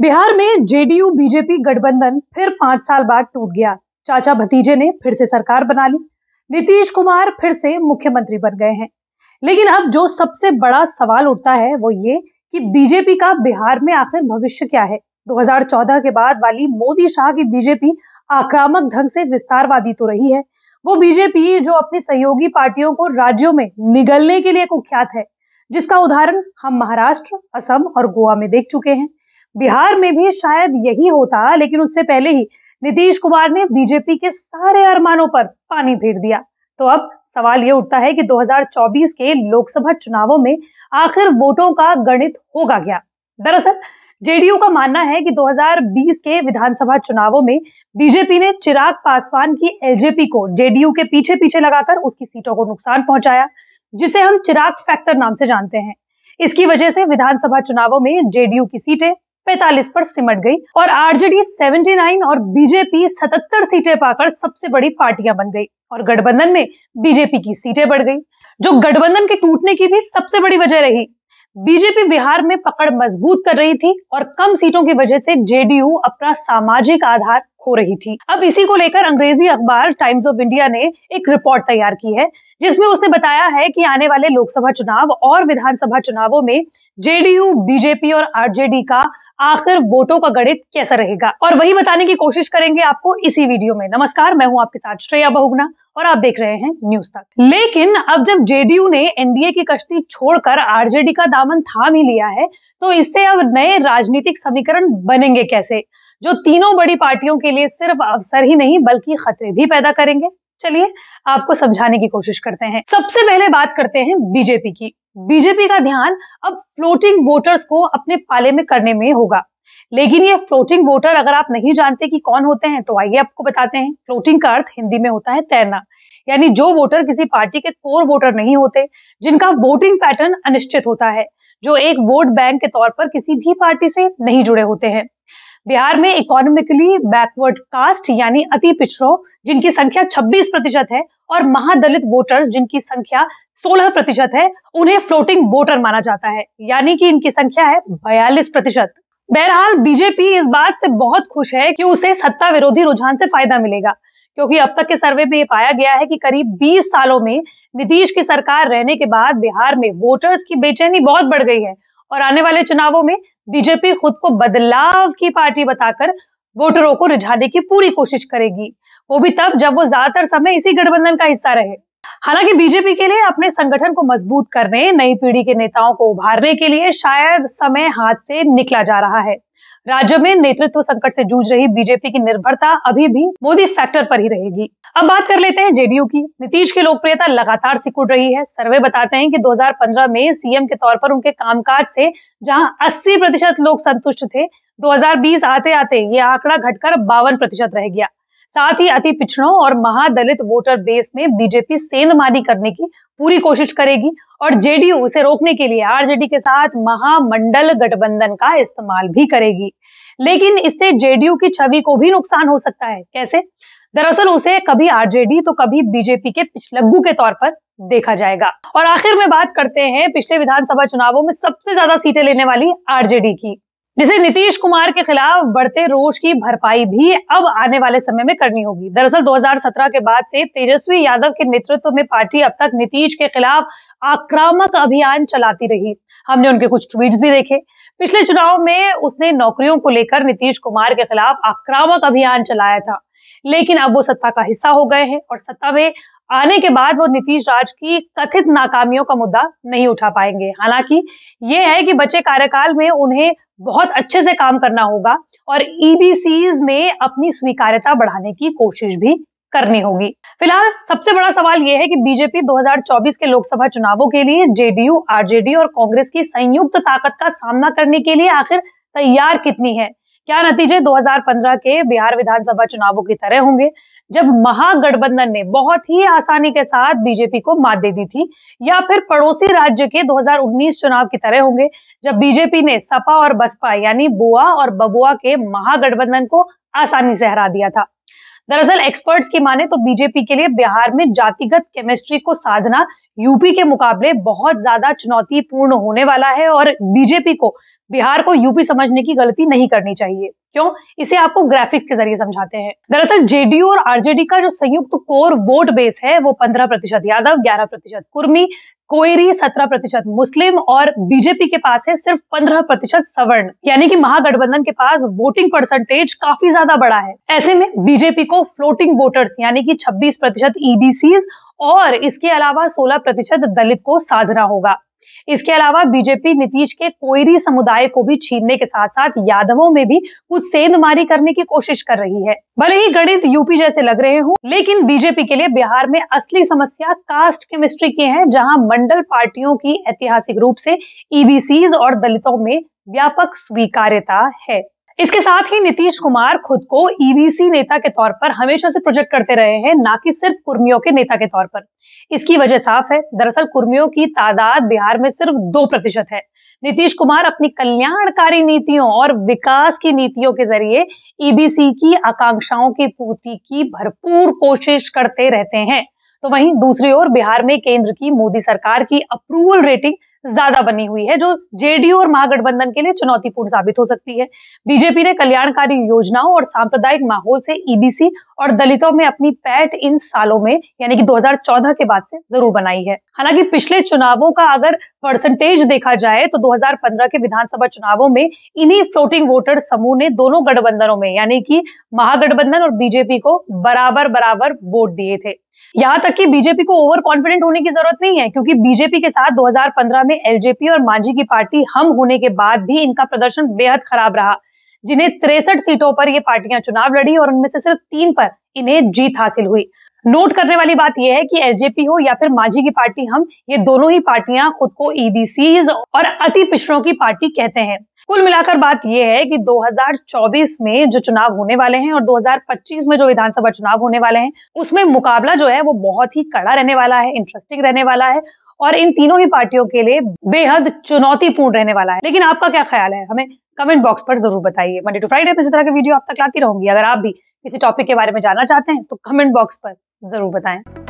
बिहार में JDU BJP गठबंधन फिर पांच साल बाद टूट गया चाचा भतीजे ने फिर से सरकार बना ली नीतीश कुमार फिर से मुख्यमंत्री बन गए हैं लेकिन अब जो सबसे बड़ा सवाल उठता है वो ये कि बीजेपी का बिहार में आखिर भविष्य क्या है 2014 के बाद वाली मोदी शाह की बीजेपी आक्रामक ढंग से विस्तारवादी तो रही है वो बीजेपी जो अपनी सहयोगी पार्टियों को राज्यों में निगलने के लिए कुख्यात है जिसका उदाहरण हम महाराष्ट्र असम और गोवा में देख चुके हैं बिहार में भी शायद यही होता लेकिन उससे पहले ही नीतीश कुमार ने बीजेपी के सारे अरमानों पर पानी फेर दिया तो अब सवाल ये उठता है कि 2024 के लोकसभा चुनावों में आखिर वोटों का गणित होगा क्या दरअसल जेडीयू का मानना है कि 2020 के विधानसभा चुनावों में बीजेपी ने चिराग पासवान की एलजेपी को जेडीयू के पीछे पीछे लगाकर उसकी सीटों को नुकसान पहुंचाया जिसे हम चिराग फैक्टर नाम से जानते हैं इसकी वजह से विधानसभा चुनावों में जेडीयू की सीटें पैतालीस पर सिमट गई और आरजेडी 79 और बीजेपी 77 सीटें पाकर सबसे बड़ी पार्टियां बन गई और गठबंधन में बीजेपी की सीटें बढ़ गई जो गठबंधन के टूटने की भी सबसे बड़ी वजह रही बीजेपी बिहार में पकड़ मजबूत कर रही थी और कम सीटों की वजह से जेडीयू अपना सामाजिक आधार खो रही थी अब इसी को लेकर अंग्रेजी अखबार टाइम्स ऑफ इंडिया ने एक रिपोर्ट तैयार की है जिसमें उसने बताया है कि आने वाले लोकसभा चुनाव और विधानसभा चुनावों में जेडीयू बीजेपी और आरजेडी का आखिर वोटों का गणित कैसा रहेगा और वही बताने की कोशिश करेंगे आपको इसी वीडियो में नमस्कार मैं हूं आपके साथ श्रेया बहुगुना और आप देख रहे हैं न्यूज तक लेकिन अब जब जेडीयू ने एनडीए की कश्ती छोड़कर आरजेडी का दामन थाम ही लिया है तो इससे अब नए राजनीतिक समीकरण बनेंगे कैसे जो तीनों बड़ी पार्टियों के लिए सिर्फ अवसर ही नहीं बल्कि खतरे भी पैदा करेंगे चलिए आपको समझाने की कोशिश करते हैं सबसे पहले बात करते हैं बीजेपी की बीजेपी का ध्यान अब फ्लोटिंग वोटर्स को अपने पाले में करने में होगा लेकिन ये फ्लोटिंग वोटर अगर आप नहीं जानते कि कौन होते हैं तो आइए आपको बताते हैं फ्लोटिंग का अर्थ हिंदी में होता है तैरना यानी जो वोटर किसी पार्टी के कोर वोटर नहीं होते जिनका वोटिंग पैटर्न अनिश्चित होता है जो एक वोट बैंक के तौर पर किसी भी पार्टी से नहीं जुड़े होते हैं बिहार में इकोनॉमिकली बैकवर्ड कास्ट यानी अति पिछड़ों जिनकी संख्या 26 प्रतिशत है और महादलित वोटर्स जिनकी संख्या 16 प्रतिशत है उन्हें फ्लोटिंग वोटर माना जाता है यानी कि इनकी संख्या है बयालीस प्रतिशत बहरहाल बीजेपी इस बात से बहुत खुश है कि उसे सत्ता विरोधी रुझान से फायदा मिलेगा क्योंकि अब तक के सर्वे में ये पाया गया है कि करीब 20 सालों में नीतीश की सरकार रहने के बाद बिहार में वोटर्स की बेचैनी बहुत बढ़ गई है और आने वाले चुनावों में बीजेपी खुद को बदलाव की पार्टी बताकर वोटरों को रिझाने की पूरी कोशिश करेगी वो भी तब जब वो ज्यादातर समय इसी गठबंधन का हिस्सा रहे हालांकि बीजेपी के लिए अपने संगठन को मजबूत करने नई पीढ़ी के नेताओं को उभारने के लिए शायद समय हाथ से निकला जा रहा है राज्य में नेतृत्व संकट से जूझ रही बीजेपी की निर्भरता अभी भी मोदी फैक्टर पर ही रहेगी अब बात कर लेते हैं जेडीयू की नीतीश की लोकप्रियता लगातार सिकुड़ रही है सर्वे बताते हैं कि 2015 में सीएम के तौर पर उनके कामकाज से जहां 80 प्रतिशत लोग संतुष्ट थे 2020 आते आते ये आंकड़ा घटकर बावन प्रतिशत रह गया साथ ही अति पिछड़ों और महादलित वोटर बेस में बीजेपी सेंधमारी करने की पूरी कोशिश करेगी और जेडीयू उसे रोकने के लिए आरजेडी के साथ महामंडल गठबंधन का इस्तेमाल भी करेगी लेकिन इससे जेडीयू की छवि को भी नुकसान हो सकता है कैसे दरअसल उसे कभी आरजेडी तो कभी बीजेपी के पिछलग्गू के तौर पर देखा जाएगा और आखिर में बात करते हैं पिछले विधानसभा चुनावों में सबसे ज्यादा सीटें लेने वाली आरजेडी की जिसे नीतीश कुमार के खिलाफ बढ़ते रोष की भरपाई भी अब आने वाले समय में करनी होगी दरअसल 2017 के बाद से तेजस्वी यादव के नेतृत्व में पार्टी अब तक नीतीश के खिलाफ आक्रामक अभियान चलाती रही हमने उनके कुछ ट्वीट भी देखे पिछले चुनाव में उसने नौकरियों को लेकर नीतीश कुमार के खिलाफ आक्रामक अभियान चलाया था लेकिन अब वो सत्ता का हिस्सा हो गए हैं और सत्ता में आने के बाद वो नीतीश राज की कथित नाकामियों का मुद्दा नहीं उठा पाएंगे हालांकि ये है कि बचे कार्यकाल में उन्हें बहुत अच्छे से काम करना होगा और ईबीसी e में अपनी स्वीकार्यता बढ़ाने की कोशिश भी करनी होगी फिलहाल सबसे बड़ा सवाल यह है कि बीजेपी 2024 के लोकसभा चुनावों के लिए जेडीयू आरजेडी और कांग्रेस की संयुक्त ताकत का सामना करने के लिए आखिर तैयार कितनी है क्या नतीजे 2015 के बिहार विधानसभा चुनावों की तरह होंगे जब महागठबंधन ने बहुत ही आसानी के साथ बीजेपी को मात दे दी थी या फिर पड़ोसी राज्य के 2019 चुनाव की तरह होंगे जब बीजेपी ने सपा और बसपा यानी बुआ और बबुआ के महागठबंधन को आसानी से हरा दिया था दरअसल एक्सपर्ट्स की माने तो बीजेपी के लिए बिहार में जातिगत केमिस्ट्री को साधना यूपी के मुकाबले बहुत ज्यादा चुनौतीपूर्ण होने वाला है और बीजेपी को बिहार को यूपी समझने की गलती नहीं करनी चाहिए क्यों इसे आपको ग्राफिक्स के जरिए समझाते हैं दरअसल जेडीयू और आरजेडी का जो संयुक्त कोर वोट बेस है वो पंद्रह प्रतिशत यादव ग्यारह प्रतिशत कुर्मी कोयरी सत्रह प्रतिशत मुस्लिम और बीजेपी के पास है सिर्फ पंद्रह प्रतिशत सवर्ण यानी कि महागठबंधन के पास वोटिंग परसेंटेज काफी ज्यादा बड़ा है ऐसे में बीजेपी को फ्लोटिंग वोटर्स यानी कि छब्बीस प्रतिशत ईबीसी e और इसके अलावा 16 प्रतिशत दलित को साधना होगा इसके अलावा बीजेपी नीतीश के कोयरी समुदाय को भी छीनने के साथ साथ यादवों में भी कुछ सेंधमारी करने की कोशिश कर रही है भले ही गणित यूपी जैसे लग रहे हो लेकिन बीजेपी के लिए बिहार में असली समस्या कास्ट केमिस्ट्री की है जहां मंडल पार्टियों की ऐतिहासिक रूप से ईबीसी e और दलितों में व्यापक स्वीकार्यता है इसके साथ ही नीतीश कुमार खुद को ईवीसी e नेता के तौर पर हमेशा से प्रोजेक्ट करते रहे हैं ना कि सिर्फ कुर्मियों के नेता के तौर पर इसकी वजह साफ है दरअसल कुर्मियों की तादाद बिहार में सिर्फ दो प्रतिशत है नीतीश कुमार अपनी कल्याणकारी नीतियों और विकास की नीतियों के जरिए ईबीसी e की आकांक्षाओं की पूर्ति की भरपूर कोशिश करते रहते हैं तो वहीं दूसरी ओर बिहार में केंद्र की मोदी सरकार की अप्रूवल रेटिंग ज्यादा बनी हुई है जो जेडीयू और महागठबंधन के लिए चुनौतीपूर्ण साबित हो सकती है बीजेपी ने कल्याणकारी योजनाओं और सांप्रदायिक माहौल से ईबीसी e और दलितों में अपनी पैठ इन सालों में यानी कि 2014 के बाद से जरूर बनाई है हालांकि पिछले चुनावों का अगर परसेंटेज देखा जाए तो 2015 के विधानसभा चुनावों में इन्हीं फ्लोटिंग वोटर समूह ने दोनों गठबंधनों में यानी कि महागठबंधन और बीजेपी को बराबर बराबर वोट दिए थे यहाँ तक कि बीजेपी को ओवर कॉन्फिडेंट होने की जरूरत नहीं है क्योंकि बीजेपी के साथ 2015 में एलजेपी और मांझी की पार्टी हम होने के बाद भी इनका प्रदर्शन बेहद खराब रहा जिन्हें तिरसठ सीटों पर ये पार्टियां चुनाव लड़ी और उनमें से सिर्फ तीन पर इन्हें जीत हासिल हुई नोट करने वाली बात यह है कि एलजेपी हो या फिर माझी की पार्टी हम ये दोनों ही पार्टियां खुद को ईबीसी e और अति पिछड़ों की पार्टी कहते हैं कुल मिलाकर बात यह है कि 2024 में जो चुनाव होने वाले हैं और 2025 में जो विधानसभा चुनाव होने वाले हैं उसमें मुकाबला जो है वो बहुत ही कड़ा रहने वाला है इंटरेस्टिंग रहने वाला है और इन तीनों ही पार्टियों के लिए बेहद चुनौतीपूर्ण रहने वाला है लेकिन आपका क्या ख्याल है हमें कमेंट बॉक्स पर जरूर बताइए मंडे टू फ्राइडे में इसी तरह की वीडियो आप तक लाती रहूंगी अगर आप भी किसी टॉपिक के बारे में जानना चाहते हैं तो कमेंट बॉक्स पर जरूर बताएं